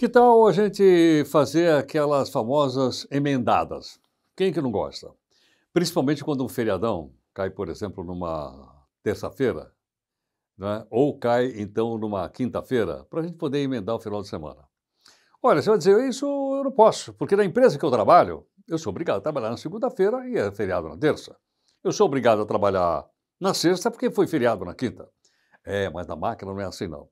Que tal a gente fazer aquelas famosas emendadas? Quem que não gosta? Principalmente quando um feriadão cai, por exemplo, numa terça-feira, né? ou cai, então, numa quinta-feira, para a gente poder emendar o final de semana. Olha, você vai dizer, isso eu não posso, porque na empresa que eu trabalho, eu sou obrigado a trabalhar na segunda-feira e é feriado na terça. Eu sou obrigado a trabalhar na sexta porque foi feriado na quinta. É, mas na máquina não é assim, não.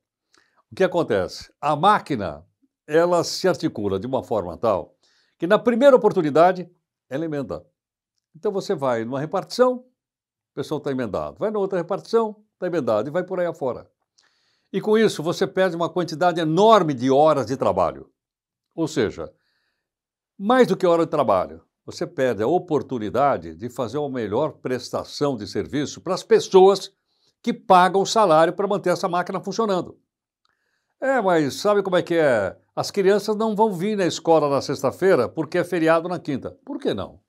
O que acontece? A máquina ela se articula de uma forma tal que na primeira oportunidade ela emenda. Então você vai numa repartição, o pessoal está emendado. Vai na outra repartição, está emendado e vai por aí afora. E com isso você perde uma quantidade enorme de horas de trabalho. Ou seja, mais do que hora de trabalho, você perde a oportunidade de fazer uma melhor prestação de serviço para as pessoas que pagam o salário para manter essa máquina funcionando. É, mas sabe como é que é as crianças não vão vir na escola na sexta-feira porque é feriado na quinta. Por que não?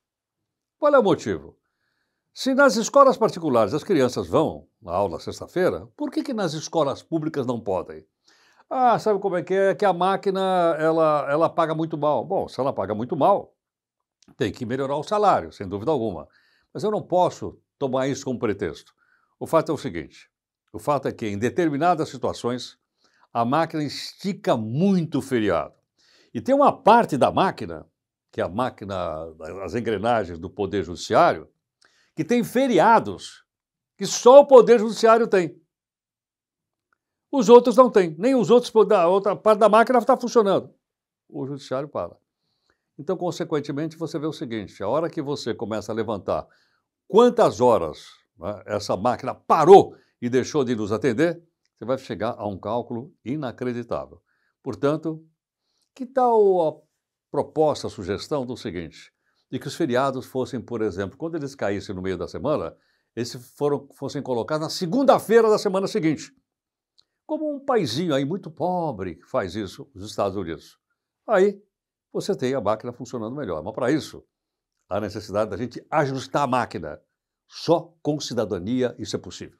Qual é o motivo? Se nas escolas particulares as crianças vão na aula sexta-feira, por que, que nas escolas públicas não podem? Ah, sabe como é que é? é que a máquina ela, ela paga muito mal. Bom, se ela paga muito mal, tem que melhorar o salário, sem dúvida alguma. Mas eu não posso tomar isso como pretexto. O fato é o seguinte: o fato é que em determinadas situações a máquina estica muito o feriado. E tem uma parte da máquina, que é a máquina, as engrenagens do Poder Judiciário, que tem feriados que só o Poder Judiciário tem. Os outros não têm, nem os outros, a outra parte da máquina está funcionando. O Judiciário para. Então, consequentemente, você vê o seguinte: a hora que você começa a levantar quantas horas né, essa máquina parou e deixou de nos atender, você vai chegar a um cálculo inacreditável. Portanto, que tal a proposta, a sugestão do seguinte: de que os feriados fossem, por exemplo, quando eles caíssem no meio da semana, eles foram, fossem colocados na segunda-feira da semana seguinte. Como um paizinho aí muito pobre faz isso, os Estados Unidos. Aí você tem a máquina funcionando melhor. Mas para isso, há necessidade da gente ajustar a máquina. Só com cidadania isso é possível.